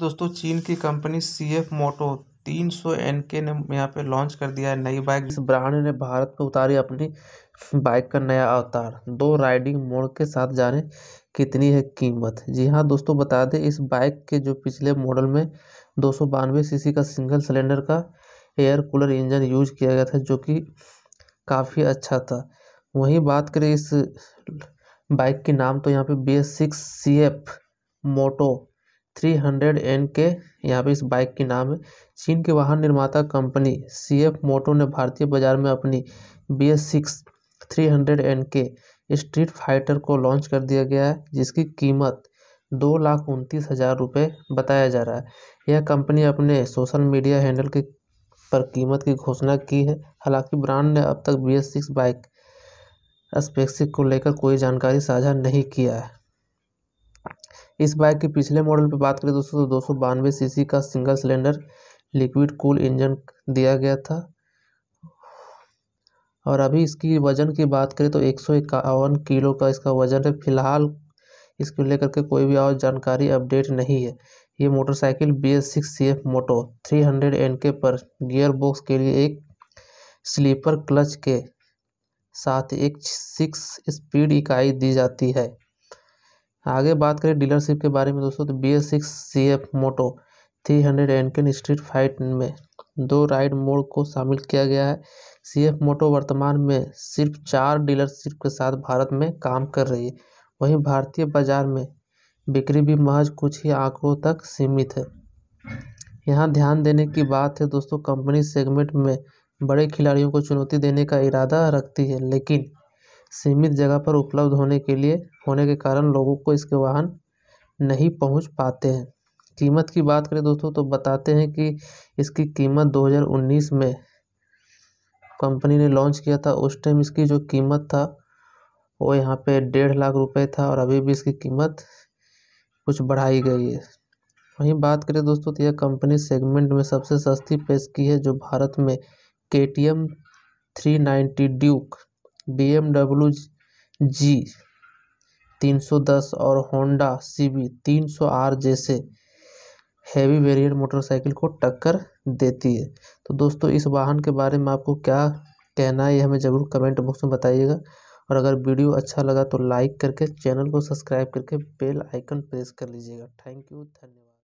दोस्तों चीन की कंपनी सी एफ मोटो तीन सौ एन के ने यहाँ पे लॉन्च कर दिया है नई बाइक इस ब्रांड ने भारत में उतारी अपनी बाइक का नया अवतार दो राइडिंग मोड के साथ जाने कितनी है कीमत जी हाँ दोस्तों बता दें इस बाइक के जो पिछले मॉडल में दो सौ बानवे सी का सिंगल सिलेंडर का एयर कूलर इंजन यूज किया गया था जो कि काफ़ी अच्छा था वहीं बात करें इस बाइक के नाम तो यहाँ पे B S six C F Moto three hundred N K यहाँ पे इस बाइक की नाम है चीन के वाहन निर्माता कंपनी सी एफ मोटो ने भारतीय बाजार में अपनी B S six three hundred N K street fighter को लॉन्च कर दिया गया है जिसकी कीमत दो लाख उनतीस हज़ार रुपये बताया जा रहा है यह कंपनी अपने सोशल मीडिया हैंडल के पर कीमत की घोषणा की है हालांकि ब्रांड ने अब तक बी एस सिक्स बाइक स्पेक्सिक को लेकर कोई जानकारी साझा नहीं किया है इस बाइक के पिछले मॉडल पर बात करें दोस्तों तो दो सौ बानवे सी का single cylinder liquid cool engine दिया गया था और अभी इसकी वज़न की बात करें तो एक सौ इक्यावन किलो का इसका वज़न है फिलहाल इसको लेकर के कोई भी और जानकारी अपडेट नहीं है ये motorcycle B S six C F Moto three hundred N K पर गियर बॉक्स के लिए एक स्लीपर क्लच के साथ एक सिक्स स्पीड इकाई दी जाती है आगे बात करें डीलरशिप के बारे में दोस्तों तो B S six C F Moto three hundred एनकेन स्ट्रीट फाइट में दो राइड मोड को शामिल किया गया है सी एफ मोटो वर्तमान में सिर्फ चार डीलरशिप के साथ भारत में काम कर रही है वहीं भारतीय बाजार में बिक्री भी महज कुछ ही आंकड़ों तक सीमित है यहाँ ध्यान देने की बात है दोस्तों कंपनी सेगमेंट में बड़े खिलाड़ियों को चुनौती देने का इरादा रखती है लेकिन सीमित जगह पर उपलब्ध होने के लिए होने के कारण लोगों को इसके वाहन नहीं पहुँच पाते हैं कीमत की बात करें दोस्तों तो बताते हैं कि इसकी कीमत 2019 में कंपनी ने लॉन्च किया था उस टाइम इसकी जो कीमत था वो यहाँ पे डेढ़ लाख रुपए था और अभी भी इसकी कीमत कुछ बढ़ाई गई है वहीं बात करें दोस्तों तो यह कंपनी सेगमेंट में सबसे सस्ती पेश की है जो भारत में K T M three ninety Duke B M W G तीन सौ दस और होंडा सी बी तीन सौ आर जैसे हैवी वेरिएंट मोटरसाइकिल को टक्कर देती है तो दोस्तों इस वाहन के बारे में आपको क्या कहना है ये हमें ज़रूर कमेंट बॉक्स में बताइएगा और अगर वीडियो अच्छा लगा तो लाइक करके चैनल को सब्सक्राइब करके बेल आइकन प्रेस कर लीजिएगा थैंक यू धन्यवाद